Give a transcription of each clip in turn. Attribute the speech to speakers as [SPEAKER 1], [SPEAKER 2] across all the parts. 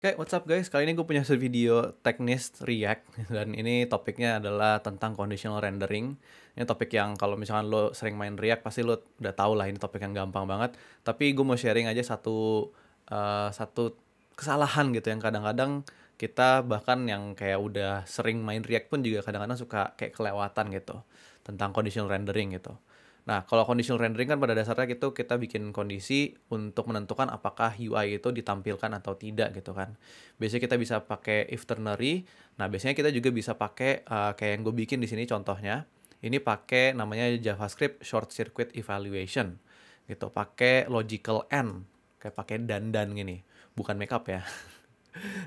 [SPEAKER 1] Oke, okay, what's up guys? Kali ini gue punya video teknis React dan ini topiknya adalah tentang conditional rendering. Ini topik yang kalau misalkan lo sering main React pasti lo udah tau lah ini topik yang gampang banget. Tapi gue mau sharing aja satu uh, satu kesalahan gitu yang kadang-kadang kita bahkan yang kayak udah sering main React pun juga kadang-kadang suka kayak kelewatan gitu tentang conditional rendering gitu. Nah, kalau conditional rendering kan pada dasarnya gitu kita bikin kondisi untuk menentukan apakah UI itu ditampilkan atau tidak gitu kan. Biasanya kita bisa pakai if ternary. Nah, biasanya kita juga bisa pakai uh, kayak yang gue bikin di sini contohnya. Ini pakai namanya JavaScript short circuit evaluation gitu. Pakai logical and kayak pakai dan dan gini. Bukan makeup ya.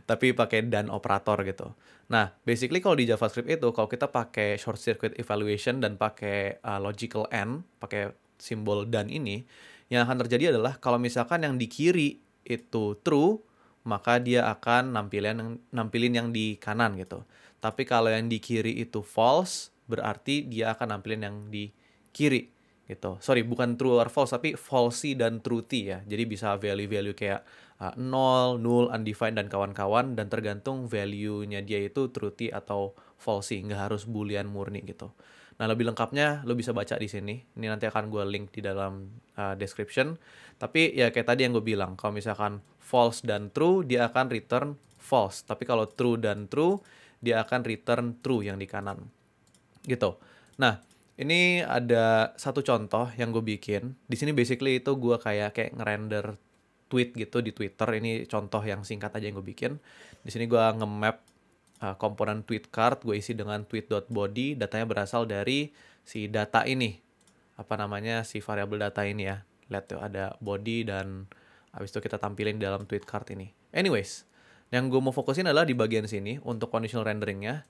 [SPEAKER 1] tapi pakai dan operator gitu. Nah, basically kalau di JavaScript itu kalau kita pakai short circuit evaluation dan pakai uh, logical and, pakai simbol dan ini, yang akan terjadi adalah kalau misalkan yang di kiri itu true, maka dia akan nampilin yang nampilin yang di kanan gitu. Tapi kalau yang di kiri itu false, berarti dia akan nampilin yang di kiri gitu. Sorry, bukan true or false tapi falsy dan truthy ya. Jadi bisa value-value kayak uh, nol, null, undefined dan kawan-kawan dan tergantung value-nya dia itu truthy atau falsy, nggak harus boolean murni gitu. Nah, lebih lengkapnya lo bisa baca di sini. Ini nanti akan gue link di dalam uh, description. Tapi ya kayak tadi yang gue bilang, kalau misalkan false dan true dia akan return false, tapi kalau true dan true dia akan return true yang di kanan. Gitu. Nah, ini ada satu contoh yang gue bikin. Di sini basically itu gue kayak kayak ngerender tweet gitu di Twitter. Ini contoh yang singkat aja yang gue bikin. Di sini gue nge-map uh, komponen tweet card. Gue isi dengan tweet.body. Datanya berasal dari si data ini. Apa namanya si variable data ini ya. Lihat tuh ada body dan habis itu kita tampilin di dalam tweet card ini. Anyways, yang gue mau fokusin adalah di bagian sini untuk conditional renderingnya.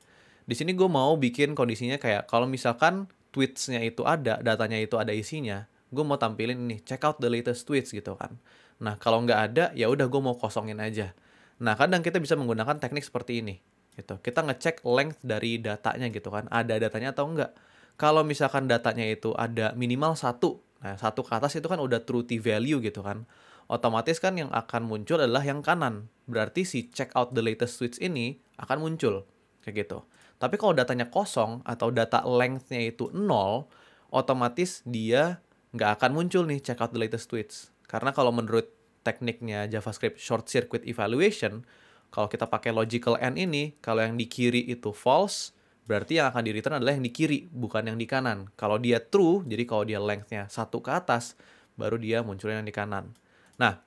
[SPEAKER 1] Di sini gue mau bikin kondisinya kayak kalau misalkan tweetsnya itu ada, datanya itu ada isinya, gue mau tampilin ini, check out the latest tweets gitu kan. Nah kalau nggak ada, ya udah gue mau kosongin aja. Nah kadang kita bisa menggunakan teknik seperti ini, gitu. Kita ngecek length dari datanya gitu kan, ada datanya atau enggak. Kalau misalkan datanya itu ada minimal satu, nah satu ke atas itu kan udah true t value gitu kan. Otomatis kan yang akan muncul adalah yang kanan. Berarti si check out the latest tweets ini akan muncul, kayak gitu. Tapi kalau datanya kosong atau data length-nya itu nol, otomatis dia nggak akan muncul nih check out the latest tweets. Karena kalau menurut tekniknya JavaScript short circuit evaluation, kalau kita pakai logical and ini, kalau yang di kiri itu false, berarti yang akan di return adalah yang di kiri, bukan yang di kanan. Kalau dia true, jadi kalau dia length-nya satu ke atas, baru dia muncul yang di kanan. Nah,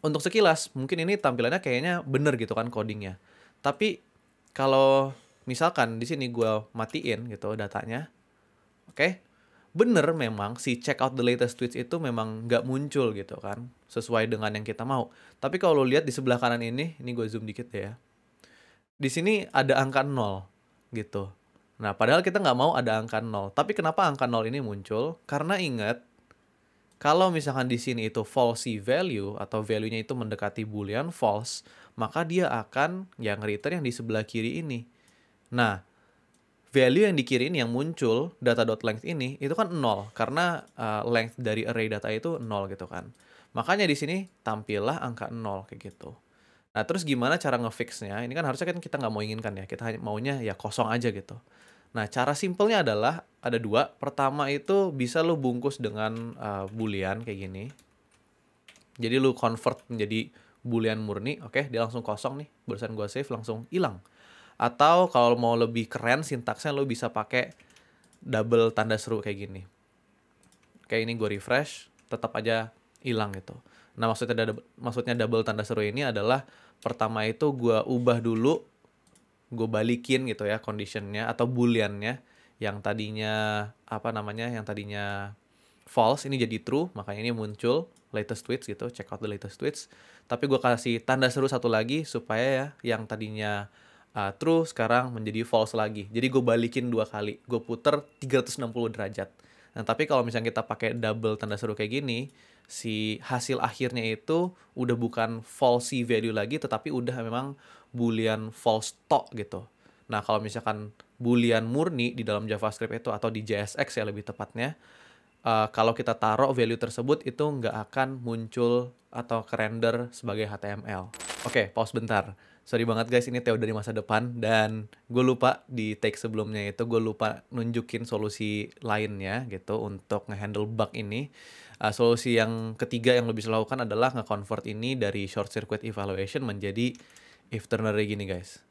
[SPEAKER 1] untuk sekilas, mungkin ini tampilannya kayaknya bener gitu kan codingnya. Tapi kalau misalkan di sini gue matiin gitu datanya, oke? Okay? Bener memang si check out the latest tweets itu memang nggak muncul gitu kan, sesuai dengan yang kita mau. Tapi kalau lo lihat di sebelah kanan ini, ini gue zoom dikit ya. Di sini ada angka nol gitu. Nah, padahal kita nggak mau ada angka nol. Tapi kenapa angka nol ini muncul? Karena inget kalau misalkan di sini itu false value atau value-nya itu mendekati boolean false, maka dia akan yang return yang di sebelah kiri ini. Nah, value yang dikirim yang muncul data.length ini itu kan nol karena uh, length dari array data itu nol gitu kan. Makanya di sini tampillah angka nol kayak gitu. Nah, terus gimana cara ngefixnya? Ini kan harusnya kan kita nggak mau inginkan ya. Kita hanya maunya ya kosong aja gitu. Nah, cara simpelnya adalah ada dua. Pertama itu bisa lo bungkus dengan uh, boolean kayak gini. Jadi lo convert menjadi boolean murni, oke, okay, dia langsung kosong nih. Barusan gua save langsung hilang atau kalau mau lebih keren sintaksnya lo bisa pakai double tanda seru kayak gini kayak ini gue refresh tetap aja hilang gitu nah maksudnya maksudnya double tanda seru ini adalah pertama itu gue ubah dulu gue balikin gitu ya conditionnya atau booleannya yang tadinya apa namanya yang tadinya false ini jadi true makanya ini muncul latest tweets gitu check out the latest tweets tapi gue kasih tanda seru satu lagi supaya ya yang tadinya uh, ah, true sekarang menjadi false lagi. Jadi gue balikin dua kali, gue puter 360 derajat. Nah tapi kalau misalnya kita pakai double tanda seru kayak gini, si hasil akhirnya itu udah bukan false value lagi, tetapi udah memang boolean false to gitu. Nah kalau misalkan boolean murni di dalam JavaScript itu atau di JSX ya lebih tepatnya, uh, kalau kita taruh value tersebut itu nggak akan muncul atau kerender sebagai HTML. Oke, okay, pause bentar sorry banget guys ini Theo dari masa depan dan gue lupa di take sebelumnya itu gue lupa nunjukin solusi lainnya gitu untuk ngehandle bug ini uh, solusi yang ketiga yang lebih dilakukan adalah nge-convert ini dari short circuit evaluation menjadi if ternary gini guys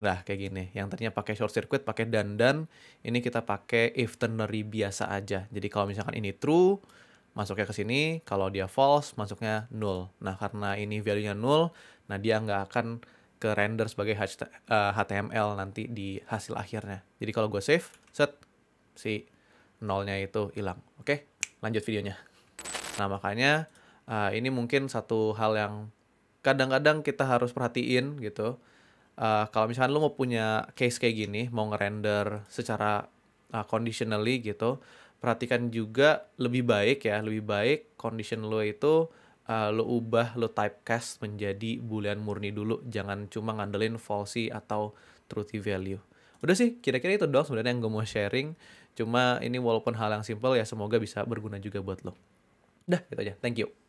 [SPEAKER 1] nah kayak gini yang tadinya pakai short circuit pakai dan dan ini kita pakai if ternary biasa aja jadi kalau misalkan ini true masuknya ke sini, kalau dia false masuknya null. Nah karena ini value-nya null, nah dia nggak akan ke render sebagai HTML eh, nanti di hasil akhirnya. Jadi kalau gue save, set, si nolnya itu hilang. Oke, lanjut videonya. Nah makanya uh, ini mungkin satu hal yang kadang-kadang kita harus perhatiin gitu. Uh, kalau misalnya lo mau punya case kayak gini, mau ngerender secara uh, conditionally gitu, perhatikan juga lebih baik ya, lebih baik condition lo itu uh, lo ubah, lo typecast menjadi boolean murni dulu. Jangan cuma ngandelin falsi atau truthy value. Udah sih, kira-kira itu doang sebenarnya yang gue mau sharing. Cuma ini walaupun hal yang simple ya semoga bisa berguna juga buat lo. Dah, gitu aja. Thank you.